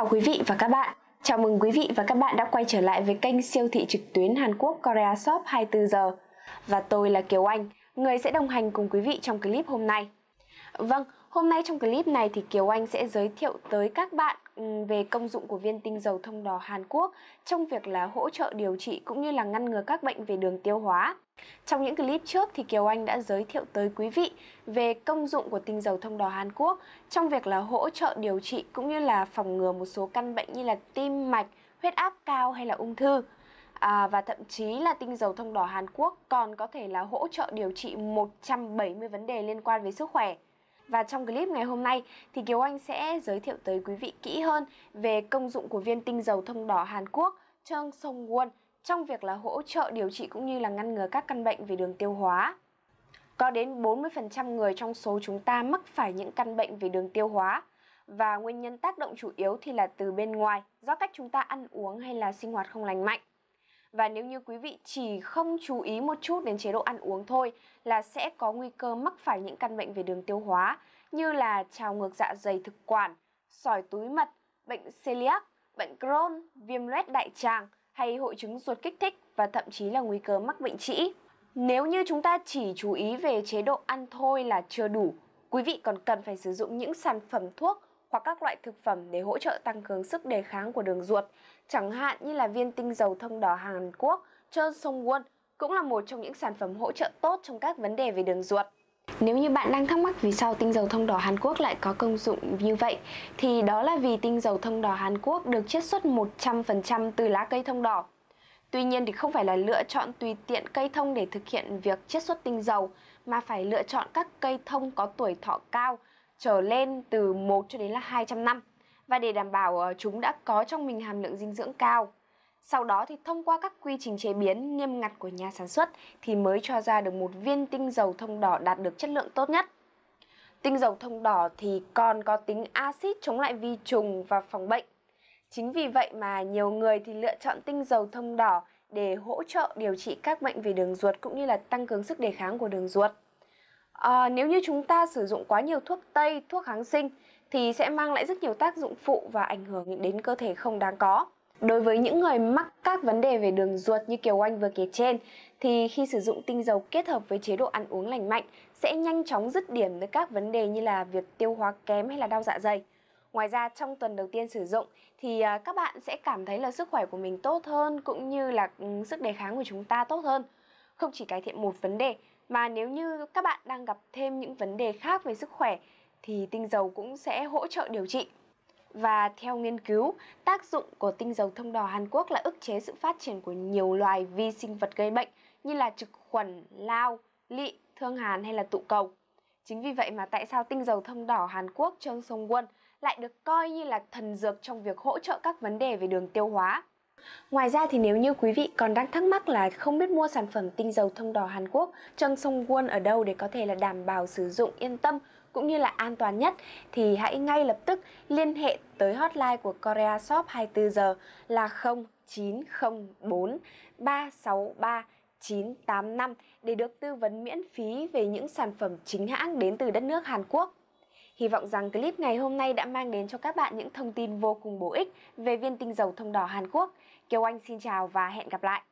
chào quý vị và các bạn. Chào mừng quý vị và các bạn đã quay trở lại với kênh siêu thị trực tuyến Hàn Quốc Korea Shop 24 giờ. Và tôi là Kiều Anh, người sẽ đồng hành cùng quý vị trong clip hôm nay. Vâng, hôm nay trong clip này thì Kiều Anh sẽ giới thiệu tới các bạn Ừ, về công dụng của viên tinh dầu thông đỏ Hàn Quốc trong việc là hỗ trợ điều trị cũng như là ngăn ngừa các bệnh về đường tiêu hóa. Trong những clip trước thì Kiều Anh đã giới thiệu tới quý vị về công dụng của tinh dầu thông đỏ Hàn Quốc trong việc là hỗ trợ điều trị cũng như là phòng ngừa một số căn bệnh như là tim mạch, huyết áp cao hay là ung thư. À, và thậm chí là tinh dầu thông đỏ Hàn Quốc còn có thể là hỗ trợ điều trị 170 vấn đề liên quan về sức khỏe. Và trong clip ngày hôm nay thì Kiều Anh sẽ giới thiệu tới quý vị kỹ hơn về công dụng của viên tinh dầu thông đỏ Hàn Quốc Cheong Sông Won trong việc là hỗ trợ điều trị cũng như là ngăn ngừa các căn bệnh về đường tiêu hóa. Có đến 40% người trong số chúng ta mắc phải những căn bệnh về đường tiêu hóa và nguyên nhân tác động chủ yếu thì là từ bên ngoài, do cách chúng ta ăn uống hay là sinh hoạt không lành mạnh. Và nếu như quý vị chỉ không chú ý một chút đến chế độ ăn uống thôi là sẽ có nguy cơ mắc phải những căn bệnh về đường tiêu hóa như là trào ngược dạ dày thực quản, sỏi túi mật, bệnh celiac, bệnh Crohn, viêm loét đại tràng hay hội chứng ruột kích thích và thậm chí là nguy cơ mắc bệnh trĩ. Nếu như chúng ta chỉ chú ý về chế độ ăn thôi là chưa đủ, quý vị còn cần phải sử dụng những sản phẩm thuốc hoặc các loại thực phẩm để hỗ trợ tăng cường sức đề kháng của đường ruột, chẳng hạn như là viên tinh dầu thông đỏ Hàn Quốc Chơn Song Won cũng là một trong những sản phẩm hỗ trợ tốt trong các vấn đề về đường ruột. Nếu như bạn đang thắc mắc vì sao tinh dầu thông đỏ Hàn Quốc lại có công dụng như vậy thì đó là vì tinh dầu thông đỏ Hàn Quốc được chiết xuất 100% từ lá cây thông đỏ. Tuy nhiên thì không phải là lựa chọn tùy tiện cây thông để thực hiện việc chiết xuất tinh dầu mà phải lựa chọn các cây thông có tuổi thọ cao trở lên từ 1 cho đến là 200 năm và để đảm bảo ờ, chúng đã có trong mình hàm lượng dinh dưỡng cao. Sau đó thì thông qua các quy trình chế biến nghiêm ngặt của nhà sản xuất thì mới cho ra được một viên tinh dầu thông đỏ đạt được chất lượng tốt nhất. Tinh dầu thông đỏ thì còn có tính axit chống lại vi trùng và phòng bệnh. Chính vì vậy mà nhiều người thì lựa chọn tinh dầu thông đỏ để hỗ trợ điều trị các bệnh về đường ruột cũng như là tăng cường sức đề kháng của đường ruột. À, nếu như chúng ta sử dụng quá nhiều thuốc tây, thuốc kháng sinh thì sẽ mang lại rất nhiều tác dụng phụ và ảnh hưởng đến cơ thể không đáng có. Đối với những người mắc các vấn đề về đường ruột như Kiều oanh vừa kể trên thì khi sử dụng tinh dầu kết hợp với chế độ ăn uống lành mạnh sẽ nhanh chóng dứt điểm với các vấn đề như là việc tiêu hóa kém hay là đau dạ dày. Ngoài ra trong tuần đầu tiên sử dụng thì ờ, các bạn sẽ cảm thấy là sức khỏe của mình tốt hơn cũng như là ừ, sức đề kháng của chúng ta tốt hơn không chỉ cải thiện một vấn đề mà nếu như các bạn đang gặp thêm những vấn đề khác về sức khỏe thì tinh dầu cũng sẽ hỗ trợ điều trị. Và theo nghiên cứu, tác dụng của tinh dầu thông đỏ Hàn Quốc là ức chế sự phát triển của nhiều loài vi sinh vật gây bệnh như là trực khuẩn, lao, lị, thương hàn hay là tụ cầu. Chính vì vậy mà tại sao tinh dầu thông đỏ Hàn Quốc Trương Song Quân lại được coi như là thần dược trong việc hỗ trợ các vấn đề về đường tiêu hóa. Ngoài ra thì nếu như quý vị còn đang thắc mắc là không biết mua sản phẩm tinh dầu thông đỏ Hàn Quốc Trân Song Won ở đâu để có thể là đảm bảo sử dụng yên tâm cũng như là an toàn nhất thì hãy ngay lập tức liên hệ tới hotline của Korea Shop 24 giờ là 0904 363 985 để được tư vấn miễn phí về những sản phẩm chính hãng đến từ đất nước Hàn Quốc. Hy vọng rằng clip ngày hôm nay đã mang đến cho các bạn những thông tin vô cùng bổ ích về viên tinh dầu thông đỏ Hàn Quốc. Kiều Anh xin chào và hẹn gặp lại!